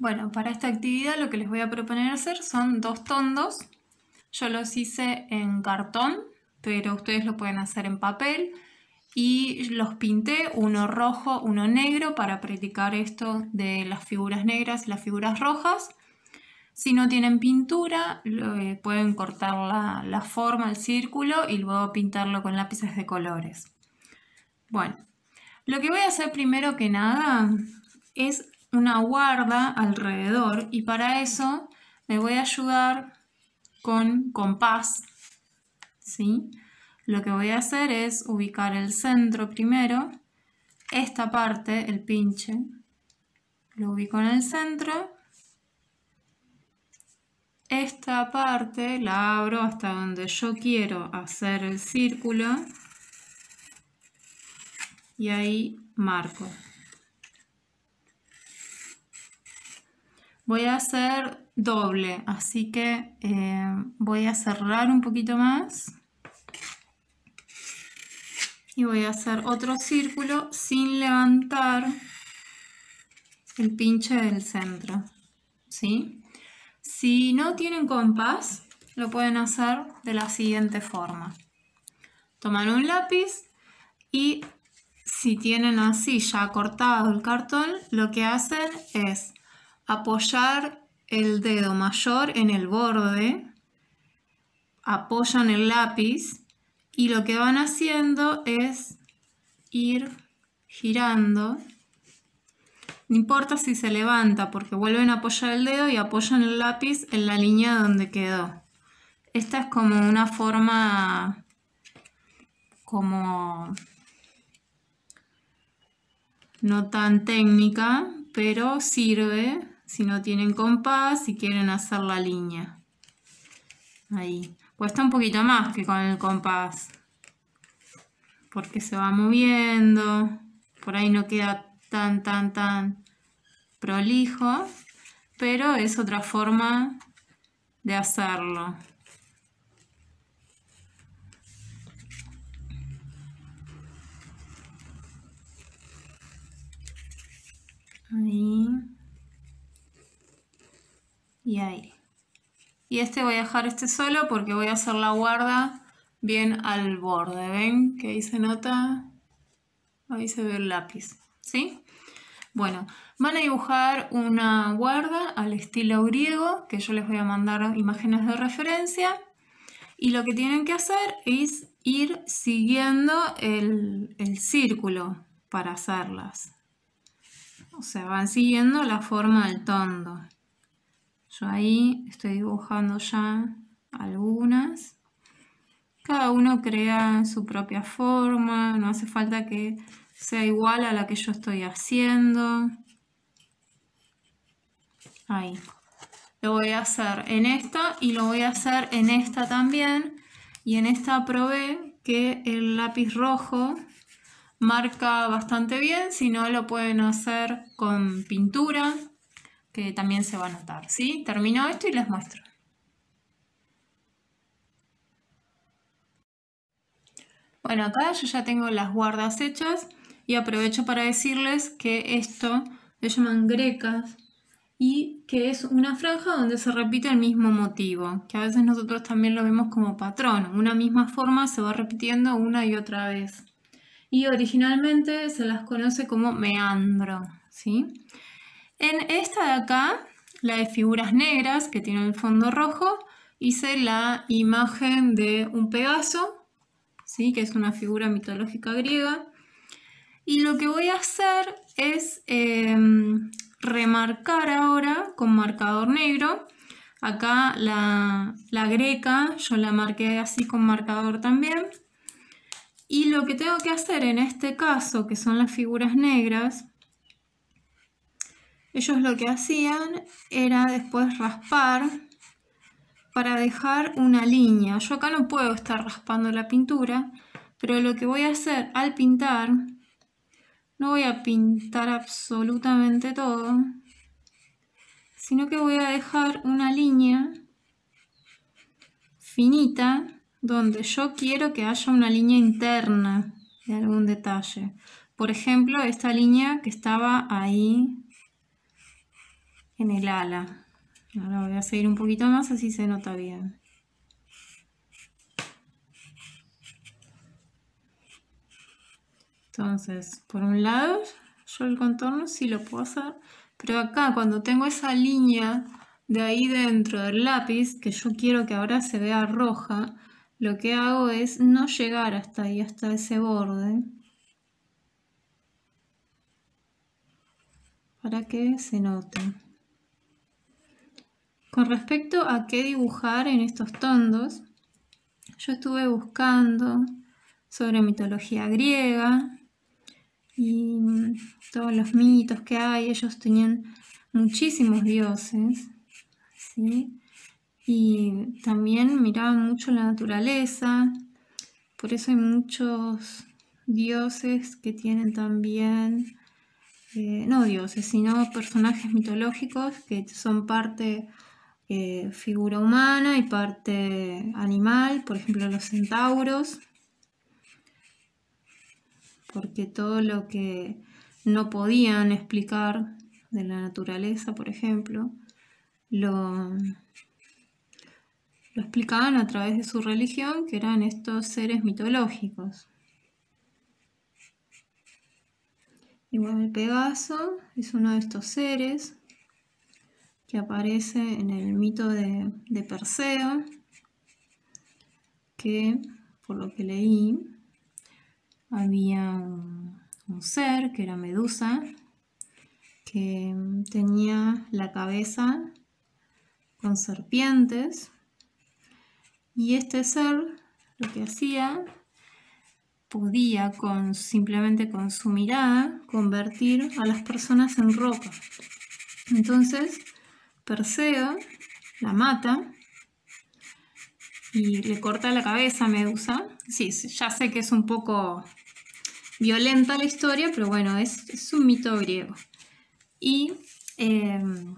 Bueno, para esta actividad lo que les voy a proponer hacer son dos tondos. Yo los hice en cartón, pero ustedes lo pueden hacer en papel. Y los pinté, uno rojo, uno negro, para practicar esto de las figuras negras y las figuras rojas. Si no tienen pintura, eh, pueden cortar la, la forma, el círculo, y luego pintarlo con lápices de colores. Bueno, lo que voy a hacer primero que nada es una guarda alrededor y para eso me voy a ayudar con compás. ¿sí? Lo que voy a hacer es ubicar el centro primero, esta parte, el pinche, lo ubico en el centro. Esta parte la abro hasta donde yo quiero hacer el círculo y ahí marco. Voy a hacer doble, así que eh, voy a cerrar un poquito más. Y voy a hacer otro círculo sin levantar el pinche del centro. ¿Sí? Si no tienen compás, lo pueden hacer de la siguiente forma. Toman un lápiz y si tienen así ya cortado el cartón, lo que hacen es apoyar el dedo mayor en el borde, apoyan el lápiz y lo que van haciendo es ir girando. No importa si se levanta porque vuelven a apoyar el dedo y apoyan el lápiz en la línea donde quedó. Esta es como una forma como no tan técnica, pero sirve si no tienen compás y quieren hacer la línea. Ahí. Cuesta un poquito más que con el compás. Porque se va moviendo. Por ahí no queda tan, tan, tan prolijo. Pero es otra forma de hacerlo. Ahí y ahí. Y este voy a dejar este solo porque voy a hacer la guarda bien al borde. ¿Ven? Que ahí se nota. Ahí se ve el lápiz. ¿Sí? Bueno, van a dibujar una guarda al estilo griego, que yo les voy a mandar imágenes de referencia. Y lo que tienen que hacer es ir siguiendo el, el círculo para hacerlas. O sea, van siguiendo la forma del tondo ahí estoy dibujando ya algunas. Cada uno crea su propia forma, no hace falta que sea igual a la que yo estoy haciendo. Ahí. Lo voy a hacer en esta y lo voy a hacer en esta también. Y en esta probé que el lápiz rojo marca bastante bien, si no lo pueden hacer con pintura que también se va a notar. ¿sí? Termino esto y les muestro. Bueno, acá yo ya tengo las guardas hechas y aprovecho para decirles que esto lo llaman grecas y que es una franja donde se repite el mismo motivo, que a veces nosotros también lo vemos como patrón, una misma forma se va repitiendo una y otra vez. Y originalmente se las conoce como meandro, ¿sí? En esta de acá, la de figuras negras, que tiene el fondo rojo, hice la imagen de un Pegaso, ¿sí? que es una figura mitológica griega. Y lo que voy a hacer es em, remarcar ahora con marcador negro. Acá la, la greca yo la marqué así con marcador también. Y lo que tengo que hacer en este caso, que son las figuras negras, ellos lo que hacían era después raspar para dejar una línea. Yo acá no puedo estar raspando la pintura, pero lo que voy a hacer al pintar, no voy a pintar absolutamente todo, sino que voy a dejar una línea finita donde yo quiero que haya una línea interna de algún detalle. Por ejemplo, esta línea que estaba ahí en el ala. Ahora voy a seguir un poquito más, así se nota bien. Entonces, por un lado, yo el contorno sí lo puedo hacer, pero acá cuando tengo esa línea de ahí dentro del lápiz, que yo quiero que ahora se vea roja, lo que hago es no llegar hasta ahí, hasta ese borde. Para que se note. Con respecto a qué dibujar en estos tondos, yo estuve buscando sobre mitología griega y mm, todos los mitos que hay. Ellos tenían muchísimos dioses, Y también miraban mucho la naturaleza, por eso hay muchos dioses que tienen también, eh, no dioses, sino personajes mitológicos que son parte eh, figura humana y parte animal, por ejemplo los centauros, porque todo lo que no podían explicar de la naturaleza, por ejemplo, lo, lo explicaban a través de su religión, que eran estos seres mitológicos. Igual el Pegaso es uno de estos seres que aparece en el mito de, Perseo, que por lo que leí, había un, ser que era Medusa, que tenía la cabeza con serpientes, y este ser lo que hacía podía con simplemente con su mirada convertir a las personas en ropa. Entonces, Perseo la mata y le corta la cabeza a Medusa. Sí, ya sé que es un poco violenta la historia, pero bueno, es, un mito griego. Y em,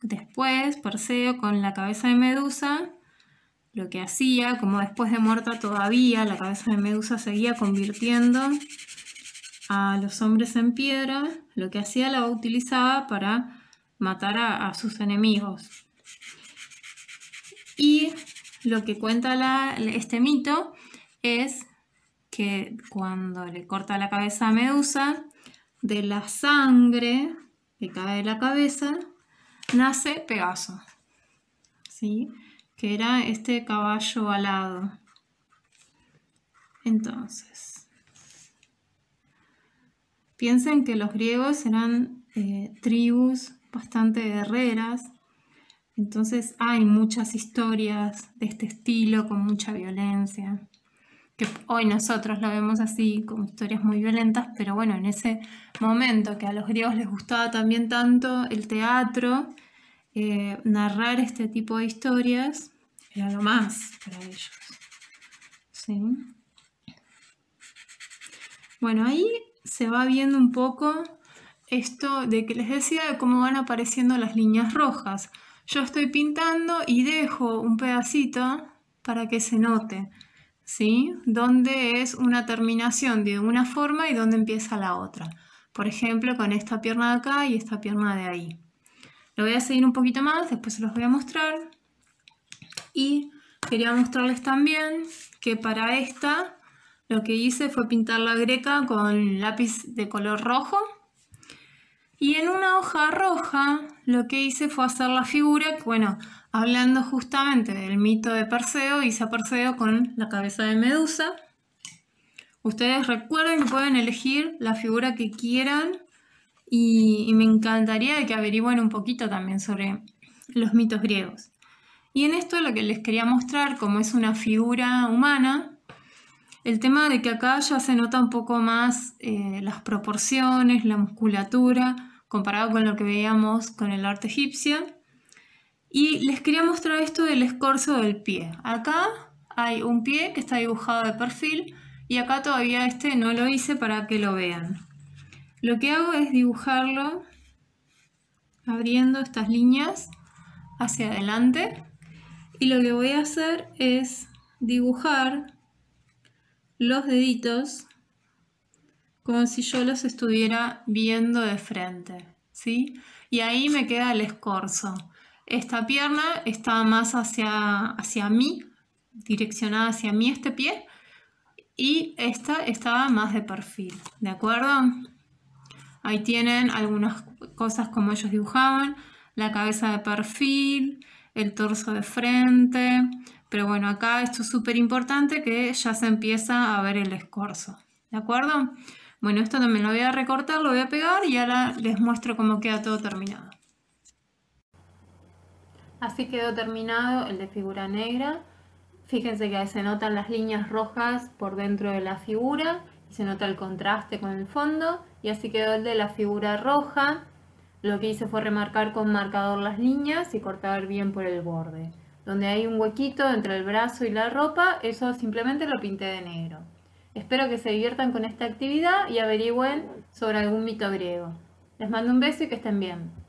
después Perseo con la cabeza de Medusa, lo que hacía, como después de muerta todavía, la cabeza de Medusa seguía convirtiendo a los hombres en piedra, lo que hacía la utilizaba para matar a, sus enemigos. Y lo que cuenta este mito es que cuando le corta la cabeza a Medusa, de la sangre que cae de la cabeza, nace Pegaso, ¿sí? que era este caballo alado. Entonces, piensen que los griegos eran eh, tribus bastante guerreras. Entonces hay muchas historias de este estilo con mucha violencia, que hoy nosotros lo vemos así, como historias muy violentas, pero bueno, en ese momento que a los griegos les gustaba también tanto el teatro, eh, narrar este tipo de historias era lo más para ellos. Bueno, ahí se va viendo un poco esto de que les decía de cómo van apareciendo las líneas rojas. Yo estoy pintando y dejo un pedacito para que se note, ¿sí? Donde es una terminación de una forma y dónde empieza la otra. Por ejemplo, con esta pierna de acá y esta pierna de ahí. Lo voy a seguir un poquito más, después se los voy a mostrar. Y quería mostrarles también que para esta lo que hice fue pintar la greca con lápiz de color rojo y en una hoja roja lo que hice fue hacer la figura, bueno, hablando justamente del mito de Perseo, hice a Perseo con la cabeza de Medusa. Ustedes recuerden que pueden elegir la figura que quieran y, me encantaría que averigüen un poquito también sobre los mitos griegos. Y en esto lo que les quería mostrar, como es una figura humana, el tema de que acá ya se nota un poco más eh, las proporciones, la musculatura, comparado con lo que veíamos con el arte egipcio. Y les quería mostrar esto del escorzo del pie. Acá hay un pie que está dibujado de perfil y acá todavía este no lo hice para que lo vean. Lo que hago es dibujarlo abriendo estas líneas hacia adelante y lo que voy a hacer es dibujar los deditos como si yo los estuviera viendo de frente, ¿sí? Y ahí me queda el escorzo. Esta pierna está más hacia, hacia mí, direccionada hacia mí este pie, y esta estaba más de perfil, ¿de acuerdo? Ahí tienen algunas cosas como ellos dibujaban, la cabeza de perfil, el torso de frente, pero bueno, acá esto es súper importante que ya se empieza a ver el escorzo, ¿de acuerdo? Bueno, esto también lo voy a recortar, lo voy a pegar y ahora les muestro cómo queda todo terminado. Así quedó terminado el de figura negra. Fíjense que se notan las líneas rojas por dentro de la figura y se nota el contraste con el fondo. Y así quedó el de la figura roja. Lo que hice fue remarcar con marcador las líneas y cortar bien por el borde. Donde hay un huequito entre el brazo y la ropa, eso simplemente lo pinté de negro. Espero que se diviertan con esta actividad y averigüen sobre algún mito griego. Les mando un beso y que estén bien.